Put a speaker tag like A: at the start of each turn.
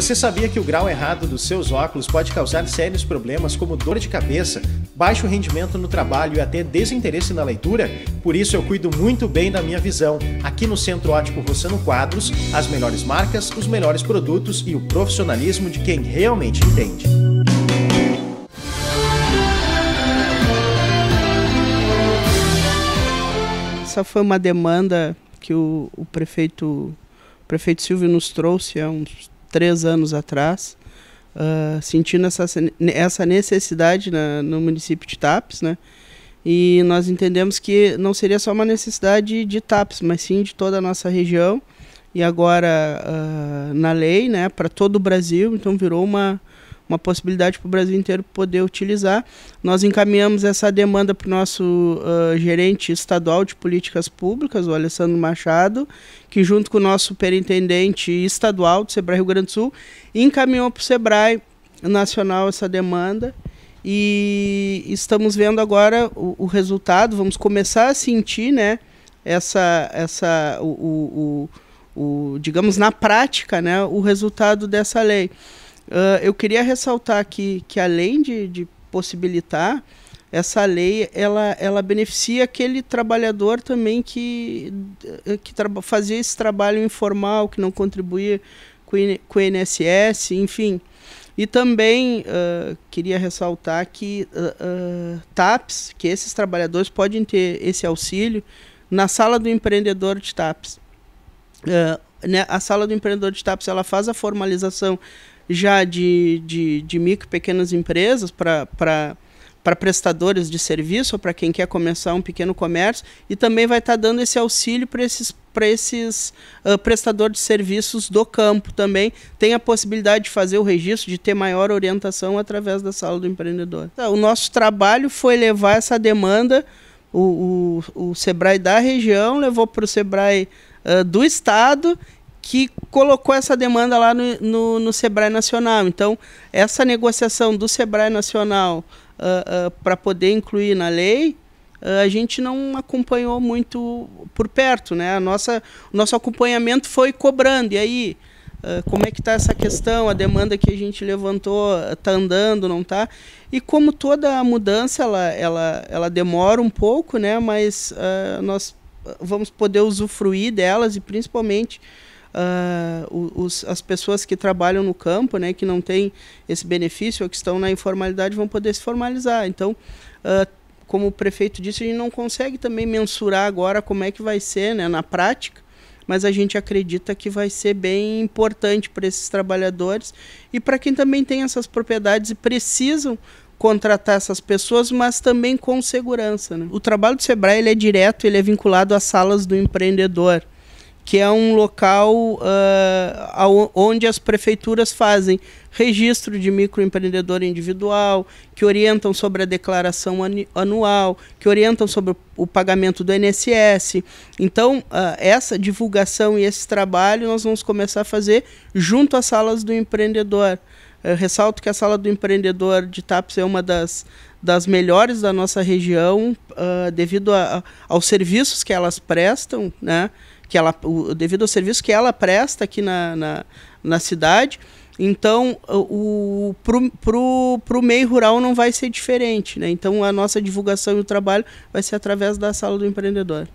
A: Você sabia que o grau errado dos seus óculos pode causar sérios problemas como dor de cabeça, baixo rendimento no trabalho e até desinteresse na leitura? Por isso eu cuido muito bem da minha visão. Aqui no Centro Ótico Rossano Quadros, as melhores marcas, os melhores produtos e o profissionalismo de quem realmente entende. Essa foi uma demanda que o, o prefeito o prefeito Silvio nos trouxe há uns três anos atrás, uh, sentindo essa, essa necessidade na, no município de TAPS, né? E nós entendemos que não seria só uma necessidade de TAPS, mas sim de toda a nossa região. E agora uh, na lei, né, para todo o Brasil, então virou uma, uma possibilidade para o Brasil inteiro poder utilizar. Nós encaminhamos essa demanda para o nosso uh, gerente estadual de políticas públicas, o Alessandro Machado, que junto com o nosso superintendente estadual do Sebrae Rio Grande do Sul, encaminhou para o Sebrae Nacional essa demanda e estamos vendo agora o, o, resultado, vamos começar a sentir, né, essa, essa o, o, o, o digamos, na prática, né, o resultado dessa lei. Uh, eu queria ressaltar aqui que além de, de possibilitar essa lei ela, ela beneficia aquele trabalhador também que, eh, que fazia esse trabalho informal, que não contribuía com, com o INSS, enfim. E também uh, queria ressaltar que uh, ah, uh, TAPS, que esses trabalhadores podem ter esse auxílio na sala do empreendedor de TAPS. né, a sala do empreendedor de TAPS ela faz a formalização já de, de, de micro e pequenas empresas para para prestadores de serviço ou para quem quer começar um pequeno comércio e também vai estar tá dando esse auxílio para esses para esses uh, prestadores de serviços do campo também tem a possibilidade de fazer o registro de ter maior orientação através da sala do empreendedor tá, o nosso trabalho foi levar essa demanda o, o, o Sebrae da região levou para o Sebrae uh, do estado que colocou essa demanda lá no, no, no Sebrae Nacional. Então, essa negociação do Sebrae Nacional uh, ah, uh, ah, para poder incluir na lei, uh, a gente não acompanhou muito por perto. Né? A nossa, o nosso acompanhamento foi cobrando. E aí, como é que está essa questão, a demanda que a gente levantou está andando, não está? E como toda mudança ela, ela, ela demora um pouco, né? mas uh, nós vamos poder usufruir delas e principalmente uh, os, as pessoas que trabalham no campo, né, que não têm esse benefício ou que estão na informalidade, vão poder se formalizar. Então, uh, como o prefeito disse, a gente não consegue também mensurar agora como é que vai ser né, na prática, mas a gente acredita que vai ser bem importante para esses trabalhadores e para quem também tem essas propriedades e precisam contratar essas pessoas, mas também com segurança. Né? O trabalho do Sebrae ele é direto, ele é vinculado às salas do empreendedor que é um local uh, onde as prefeituras fazem registro de microempreendedor individual, que orientam sobre a declaração anual, que orientam sobre o pagamento do INSS. Então, uh, essa divulgação e esse trabalho nós vamos começar a fazer junto às salas do empreendedor. Eu ressalto que a sala do empreendedor de TAPS é uma das, das melhores da nossa região, uh, devido a, a, aos serviços que elas prestam, né? que ela, o, devido ao serviço que ela presta aqui na, na, na cidade. Então, o, pro, pro, pro meio rural não vai ser diferente, né? Então, a nossa divulgação e o trabalho vai ser através da Sala do Empreendedor.